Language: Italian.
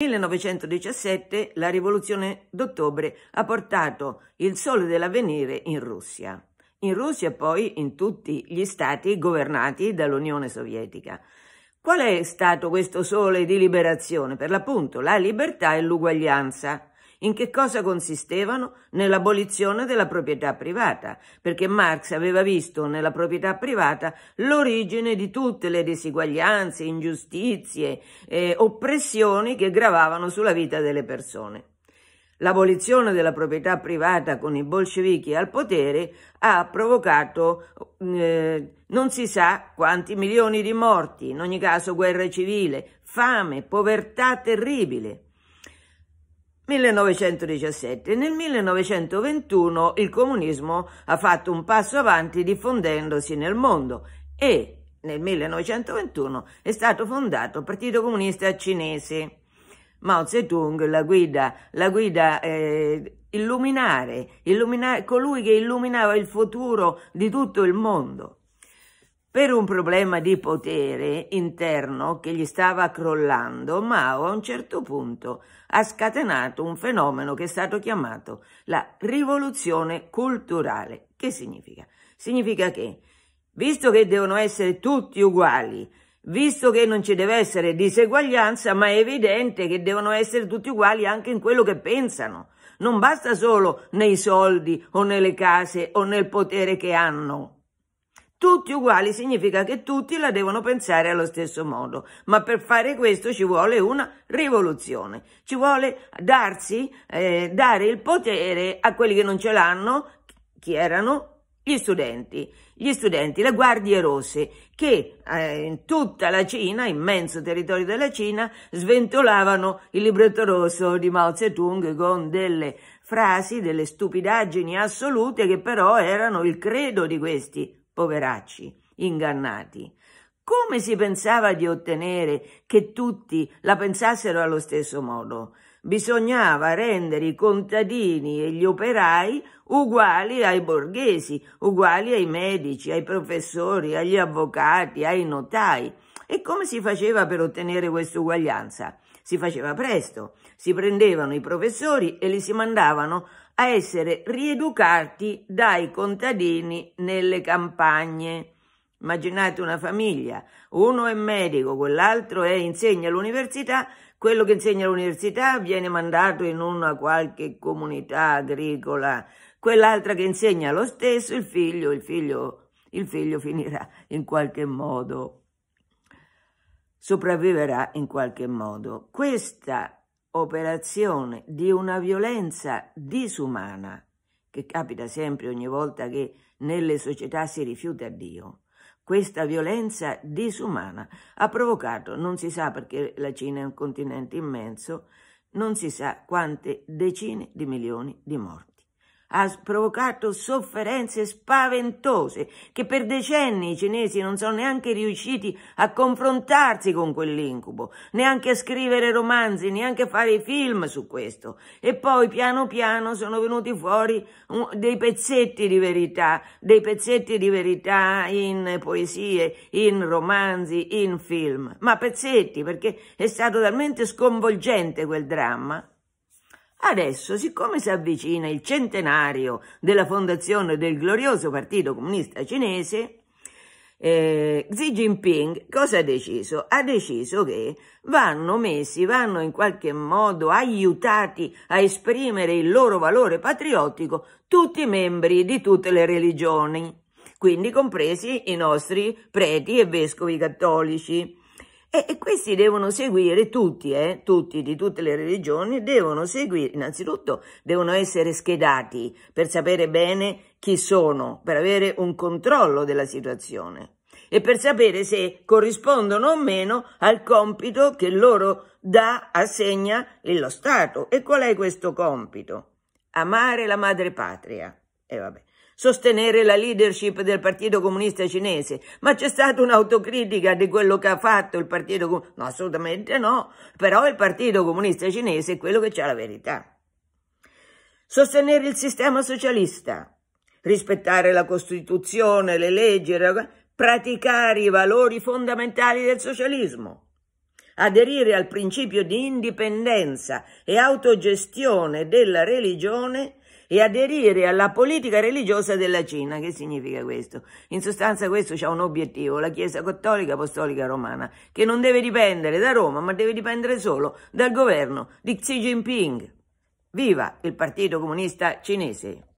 Nel 1917 la rivoluzione d'ottobre ha portato il sole dell'avvenire in Russia. In Russia poi in tutti gli stati governati dall'Unione Sovietica. Qual è stato questo sole di liberazione? Per l'appunto la libertà e l'uguaglianza in che cosa consistevano nell'abolizione della proprietà privata, perché Marx aveva visto nella proprietà privata l'origine di tutte le disuguaglianze, ingiustizie e eh, oppressioni che gravavano sulla vita delle persone. L'abolizione della proprietà privata con i bolscevichi al potere ha provocato eh, non si sa quanti milioni di morti, in ogni caso guerra civile, fame, povertà terribile. 1917. Nel 1921 il comunismo ha fatto un passo avanti diffondendosi nel mondo e nel 1921 è stato fondato il Partito Comunista Cinese. Mao Zedong, la guida, la guida eh, illuminare, illuminare, colui che illuminava il futuro di tutto il mondo. Per un problema di potere interno che gli stava crollando, Mao a un certo punto ha scatenato un fenomeno che è stato chiamato la rivoluzione culturale. Che significa? Significa che, visto che devono essere tutti uguali, visto che non ci deve essere diseguaglianza, ma è evidente che devono essere tutti uguali anche in quello che pensano. Non basta solo nei soldi o nelle case o nel potere che hanno. Tutti uguali significa che tutti la devono pensare allo stesso modo, ma per fare questo ci vuole una rivoluzione, ci vuole darsi, eh, dare il potere a quelli che non ce l'hanno, chi erano gli studenti, gli studenti, le guardie rosse che eh, in tutta la Cina, immenso territorio della Cina, sventolavano il libretto rosso di Mao Zedong con delle frasi, delle stupidaggini assolute che però erano il credo di questi poveracci, ingannati. Come si pensava di ottenere che tutti la pensassero allo stesso modo? Bisognava rendere i contadini e gli operai uguali ai borghesi, uguali ai medici, ai professori, agli avvocati, ai notai. E come si faceva per ottenere questa uguaglianza? Si faceva presto, si prendevano i professori e li si mandavano a essere rieducati dai contadini nelle campagne. Immaginate una famiglia, uno è medico, quell'altro è, insegna all'università, quello che insegna all'università viene mandato in una qualche comunità agricola, quell'altra che insegna lo stesso, il figlio, il figlio, il figlio finirà in qualche modo sopravviverà in qualche modo. Questa operazione di una violenza disumana, che capita sempre ogni volta che nelle società si rifiuta Dio, questa violenza disumana ha provocato, non si sa perché la Cina è un continente immenso, non si sa quante decine di milioni di morti ha provocato sofferenze spaventose che per decenni i cinesi non sono neanche riusciti a confrontarsi con quell'incubo, neanche a scrivere romanzi, neanche a fare film su questo. E poi piano piano sono venuti fuori uh, dei pezzetti di verità, dei pezzetti di verità in poesie, in romanzi, in film, ma pezzetti perché è stato talmente sconvolgente quel dramma. Adesso, siccome si avvicina il centenario della fondazione del glorioso Partito Comunista Cinese, eh, Xi Jinping cosa ha deciso? Ha deciso che vanno messi, vanno in qualche modo aiutati a esprimere il loro valore patriottico tutti i membri di tutte le religioni, quindi compresi i nostri preti e vescovi cattolici. E, e questi devono seguire tutti, eh, tutti di tutte le religioni, devono seguire, innanzitutto devono essere schedati per sapere bene chi sono, per avere un controllo della situazione e per sapere se corrispondono o meno al compito che loro dà, assegna lo Stato. E qual è questo compito? Amare la madre patria. E eh, vabbè sostenere la leadership del Partito Comunista Cinese, ma c'è stata un'autocritica di quello che ha fatto il Partito Comunista? No, assolutamente no, però il Partito Comunista Cinese è quello che ha la verità. Sostenere il sistema socialista, rispettare la Costituzione, le leggi, praticare i valori fondamentali del socialismo aderire al principio di indipendenza e autogestione della religione e aderire alla politica religiosa della Cina. Che significa questo? In sostanza questo ha un obiettivo, la Chiesa Cattolica Apostolica Romana, che non deve dipendere da Roma, ma deve dipendere solo dal governo di Xi Jinping. Viva il Partito Comunista Cinese!